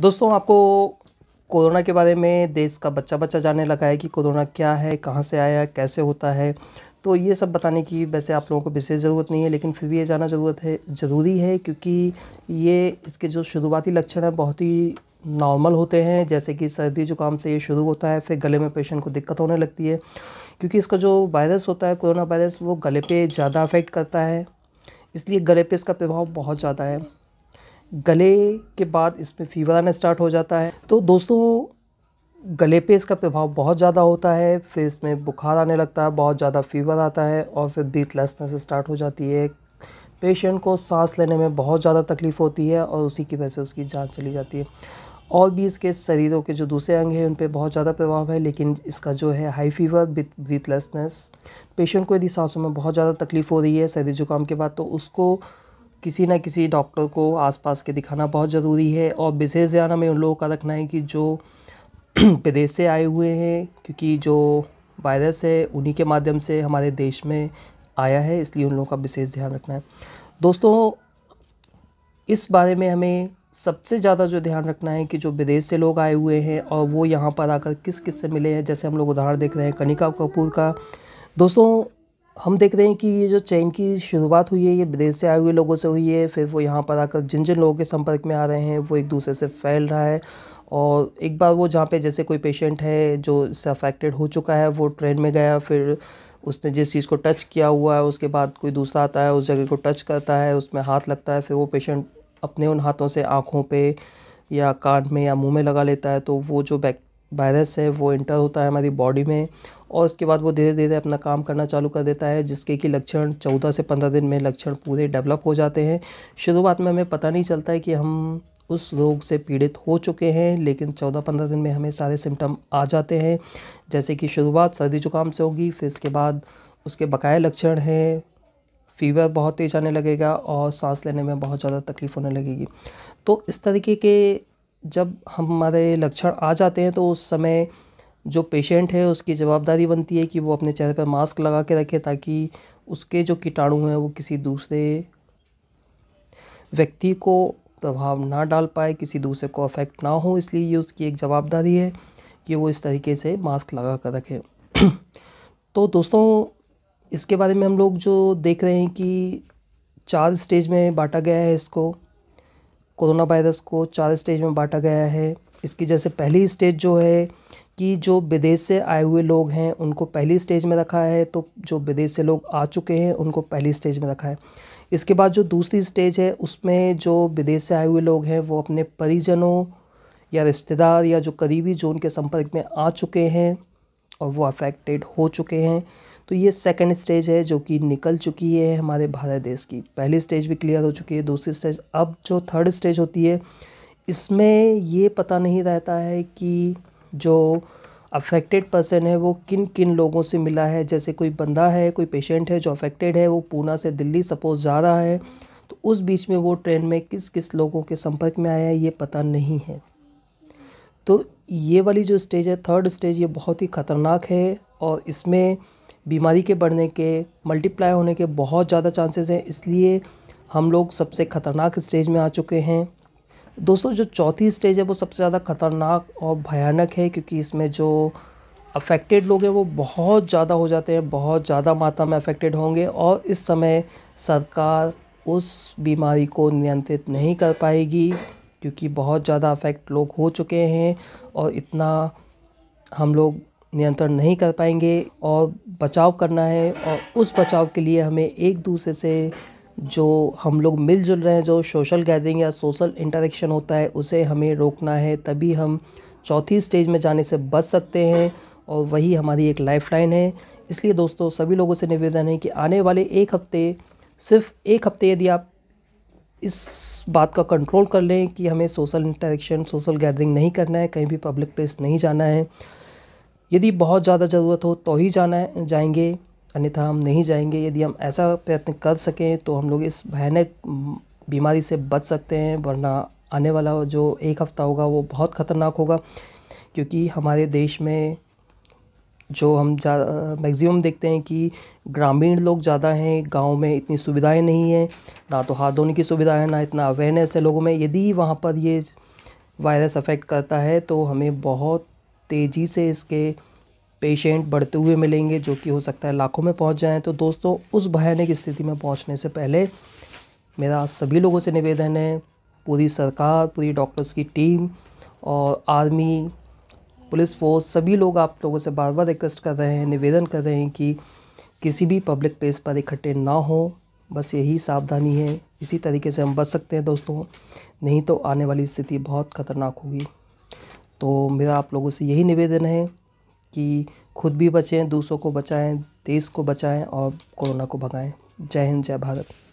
दोस्तों आपको कोरोना के बारे में देश का बच्चा बच्चा जानने लगा है कि कोरोना क्या है कहाँ से आया कैसे होता है तो ये सब बताने की वैसे आप लोगों को विशेष ज़रूरत नहीं है लेकिन फिर भी ये जाना ज़रूरत है ज़रूरी है क्योंकि ये इसके जो शुरुआती लक्षण हैं बहुत ही नॉर्मल होते हैं जैसे कि सर्दी जुकाम से ये शुरू होता है फिर गले में पेशेंट को दिक्कत होने लगती है क्योंकि इसका जो वायरस होता है कोरोना वायरस वो गले पे ज़्यादा अफेक्ट करता है इसलिए गले पे इसका प्रभाव बहुत ज़्यादा है गले के बाद इसमें फीवर आना स्टार्ट हो जाता है तो दोस्तों गले पे इसका प्रभाव बहुत ज़्यादा होता है फिर इसमें बुखार आने लगता है बहुत ज़्यादा फीवर आता है और फिर लेसनेस स्टार्ट हो जाती है पेशेंट को सांस लेने में बहुत ज़्यादा तकलीफ़ होती है और उसी की वजह से उसकी जान चली जाती है और भी इसके शरीरों के जो दूसरे अंग हैं उन पर बहुत ज़्यादा प्रभाव है लेकिन इसका जो है हाई फीवर लेसनेस पेशेंट को यदि सांसों में बहुत ज़्यादा तकलीफ़ हो रही है सर्दी जुकाम के बाद तो उसको किसी ना किसी डॉक्टर को आसपास के दिखाना बहुत ज़रूरी है और विशेष ध्यान हमें उन लोगों का रखना है कि जो विदेश से आए हुए हैं क्योंकि जो वायरस है उन्हीं के माध्यम से हमारे देश में आया है इसलिए उन लोगों का विशेष ध्यान रखना है दोस्तों इस बारे में हमें सबसे ज़्यादा जो ध्यान रखना है कि जो विदेश से लोग आए हुए हैं और वो यहाँ पर आकर किस किस से मिले हैं जैसे हम लोग उदाहरण देख रहे हैं कनिका कपूर का दोस्तों हम देख रहे हैं कि ये जो चैन की शुरुआत हुई है ये विदेश से आए हुए लोगों से हुई है फिर वो यहाँ पर आकर जिन जिन लोगों के संपर्क में आ रहे हैं वो एक दूसरे से फैल रहा है और एक बार वो जहाँ पे जैसे कोई पेशेंट है जो इससे अफेक्टेड हो चुका है वो ट्रेन में गया फिर उसने जिस चीज़ को टच किया हुआ है उसके बाद कोई दूसरा आता है उस जगह को टच करता है उसमें हाथ लगता है फिर वो पेशेंट अपने उन हाथों से आँखों पर या कान में या मुँह में लगा लेता है तो वो जो बैक वायरस है वो इंटर होता है हमारी बॉडी में और उसके बाद वो धीरे धीरे अपना काम करना चालू कर देता है जिसके कि लक्षण चौदह से पंद्रह दिन में लक्षण पूरे डेवलप हो जाते हैं शुरुआत में हमें पता नहीं चलता है कि हम उस रोग से पीड़ित हो चुके हैं लेकिन चौदह पंद्रह दिन में हमें सारे सिम्टम आ जाते हैं जैसे कि शुरुआत सर्दी जुकाम से होगी फिर इसके बाद उसके बकाए लक्षण हैं फीवर बहुत तेज आने लगेगा और सांस लेने में बहुत ज़्यादा तकलीफ़ होने लगेगी तो इस तरीके के जब हमारे लक्षण आ जाते हैं तो उस समय जो पेशेंट है उसकी जवाबदारी बनती है कि वो अपने चेहरे पर मास्क लगा के रखे ताकि उसके जो कीटाणु हैं वो किसी दूसरे व्यक्ति को प्रभाव ना डाल पाए किसी दूसरे को अफेक्ट ना हो इसलिए ये उसकी एक जवाबदारी है कि वो इस तरीके से मास्क लगा कर रखे तो दोस्तों इसके बारे में हम लोग जो देख रहे हैं कि चार स्टेज में बांटा गया है इसको कोरोना वायरस को चार स्टेज में बांटा गया है इसकी जैसे पहली स्टेज जो है कि जो विदेश से आए हुए लोग हैं उनको पहली स्टेज में रखा है तो जो विदेश से लोग आ चुके हैं उनको पहली स्टेज में रखा है इसके बाद जो दूसरी स्टेज है उसमें जो विदेश से आए हुए लोग हैं वो अपने परिजनों या रिश्तेदार या जो करीबी जो उनके संपर्क में आ चुके हैं और वो अफेक्टेड हो चुके हैं तो ये सेकेंड स्टेज है जो कि निकल चुकी है हमारे भारत देश की पहली स्टेज भी क्लियर हो चुकी है दूसरी स्टेज अब जो थर्ड स्टेज होती है इसमें ये पता नहीं रहता है कि जो अफेक्टेड पर्सन है वो किन किन लोगों से मिला है जैसे कोई बंदा है कोई पेशेंट है जो अफेक्टेड है वो पूना से दिल्ली सपोज जा रहा है तो उस बीच में वो ट्रेन में किस किस लोगों के संपर्क में आया है ये पता नहीं है तो ये वाली जो स्टेज है थर्ड स्टेज ये बहुत ही ख़तरनाक है और इसमें बीमारी के बढ़ने के मल्टीप्लाई होने के बहुत ज़्यादा चांसेस हैं इसलिए हम लोग सबसे ख़तरनाक स्टेज में आ चुके हैं दोस्तों जो चौथी स्टेज है वो सबसे ज़्यादा ख़तरनाक और भयानक है क्योंकि इसमें जो अफेक्टेड लोग हैं वो बहुत ज़्यादा हो जाते हैं बहुत ज़्यादा मात्रा में अफेक्टेड होंगे और इस समय सरकार उस बीमारी को नियंत्रित नहीं कर पाएगी क्योंकि बहुत ज़्यादा अफेक्ट लोग हो चुके हैं और इतना हम लोग नियंत्रण नहीं कर पाएंगे और बचाव करना है और उस बचाव के लिए हमें एक दूसरे से जो हम लोग मिलजुल रहे हैं जो सोशल गैदरिंग या सोशल इंटरेक्शन होता है उसे हमें रोकना है तभी हम चौथी स्टेज में जाने से बच सकते हैं और वही हमारी एक लाइफलाइन है इसलिए दोस्तों सभी लोगों से निवेदन है कि आने वाले एक हफ्ते सिर्फ एक हफ्ते यदि आप इस बात का कंट्रोल कर लें कि हमें सोशल इंटरेक्शन सोशल गैदरिंग नहीं करना है कहीं भी पब्लिक प्लेस नहीं जाना है यदि बहुत ज़्यादा ज़रूरत हो तो ही जाना जाएंगे अन्यथा हम नहीं जाएंगे यदि हम ऐसा प्रयत्न कर सकें तो हम लोग इस भयानक बीमारी से बच सकते हैं वरना आने वाला जो एक हफ़्ता होगा वो बहुत ख़तरनाक होगा क्योंकि हमारे देश में जो हम जा मैक्सिमम देखते हैं कि ग्रामीण लोग ज़्यादा हैं गांव में इतनी सुविधाएं नहीं हैं ना तो हाथ धोने की सुविधा है ना इतना अवेयरनेस है लोगों में यदि वहाँ पर ये वायरस अफेक्ट करता है तो हमें बहुत तेज़ी से इसके पेशेंट बढ़ते हुए मिलेंगे जो कि हो सकता है लाखों में पहुंच जाएं तो दोस्तों उस भयानक स्थिति में पहुंचने से पहले मेरा सभी लोगों से निवेदन है पूरी सरकार पूरी डॉक्टर्स की टीम और आर्मी पुलिस फोर्स सभी लोग आप लोगों से बार बार रिक्वेस्ट कर रहे हैं निवेदन कर रहे हैं कि किसी भी पब्लिक प्लेस पर इकट्ठे ना हो बस यही सावधानी है इसी तरीके से हम बच सकते हैं दोस्तों नहीं तो आने वाली स्थिति बहुत खतरनाक होगी तो मेरा आप लोगों से यही निवेदन है कि खुद भी बचें दूसरों को बचाएं देश को बचाएं और कोरोना को भगाएं जय हिंद जय भारत